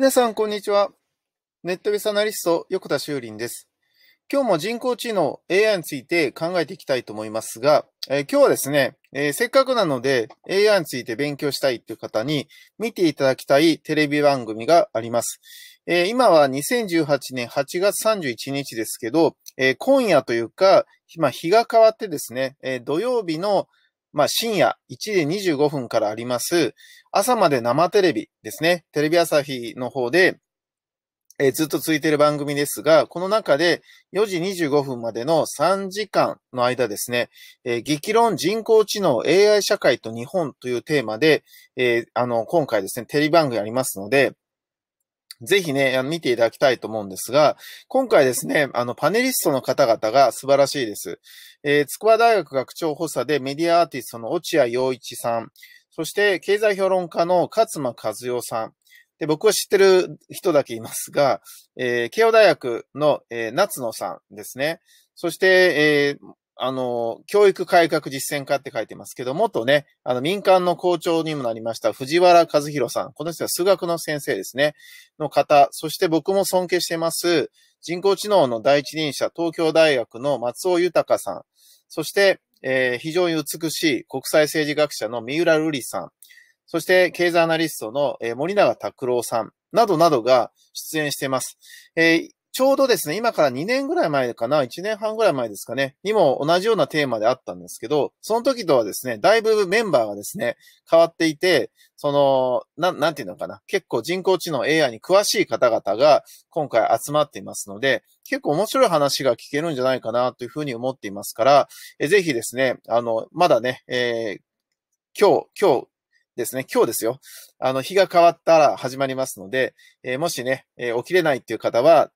皆さん、こんにちは。ネットベースアナリスト、横田修林です。今日も人工知能 AI について考えていきたいと思いますが、えー、今日はですね、えー、せっかくなので AI について勉強したいという方に見ていただきたいテレビ番組があります。えー、今は2018年8月31日ですけど、今夜というか、まあ、日が変わってですね、土曜日のまあ、深夜1時25分からあります、朝まで生テレビですね。テレビ朝日の方で、えー、ずっと続いている番組ですが、この中で4時25分までの3時間の間ですね、えー、激論人工知能 AI 社会と日本というテーマで、えー、あの、今回ですね、テレビ番組ありますので、ぜひね、見ていただきたいと思うんですが、今回ですね、あの、パネリストの方々が素晴らしいです。えー、筑波大学学長補佐でメディアアーティストの落合陽一さん、そして経済評論家の勝間和代さん、で、僕は知ってる人だけいますが、えー、慶応大学の、えー、夏野さんですね。そして、えー、あの、教育改革実践家って書いてますけど、元ね、あの、民間の校長にもなりました、藤原和弘さん。この人は数学の先生ですね、の方。そして僕も尊敬してます、人工知能の第一人者、東京大学の松尾豊さん。そして、えー、非常に美しい国際政治学者の三浦瑠璃さん。そして、経済アナリストの、え森永拓郎さん。などなどが出演してます。えーちょうどですね、今から2年ぐらい前かな、1年半ぐらい前ですかね、にも同じようなテーマであったんですけど、その時とはですね、だいぶメンバーがですね、変わっていて、その、ななんていうのかな、結構人工知能 AI に詳しい方々が今回集まっていますので、結構面白い話が聞けるんじゃないかなというふうに思っていますから、えぜひですね、あの、まだね、えー、今日、今日、ですね、今日ですよ。あの、日が変わったら始まりますので、えー、もしね、えー、起きれないっていう方は、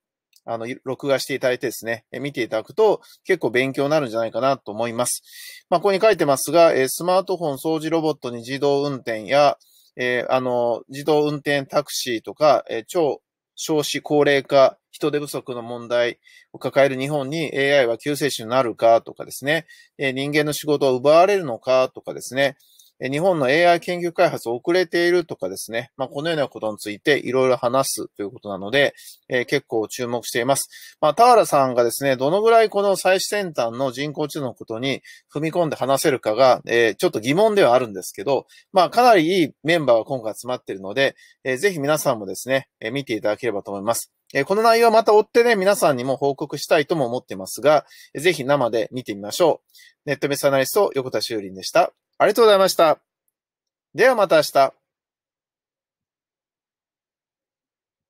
あの、録画していただいてですね、見ていただくと結構勉強になるんじゃないかなと思います。まあ、ここに書いてますが、えスマートフォン掃除ロボットに自動運転や、えあの、自動運転タクシーとか、え超少子高齢化、人手不足の問題を抱える日本に AI は救世主になるかとかですね、人間の仕事を奪われるのかとかですね、日本の AI 研究開発遅れているとかですね、まあ、このようなことについていろいろ話すということなので、えー、結構注目しています。まあ、田原さんがですね、どのぐらいこの最先端の人工知能のことに踏み込んで話せるかが、えー、ちょっと疑問ではあるんですけど、まあ、かなりいいメンバーが今回集まっているので、えー、ぜひ皆さんもですね、えー、見ていただければと思います。えこの内容はまた追ってね、皆さんにも報告したいとも思ってますが、ぜひ生で見てみましょう。ネットメスアナリスト、横田修林でした。ありがとうございました。ではまた明日。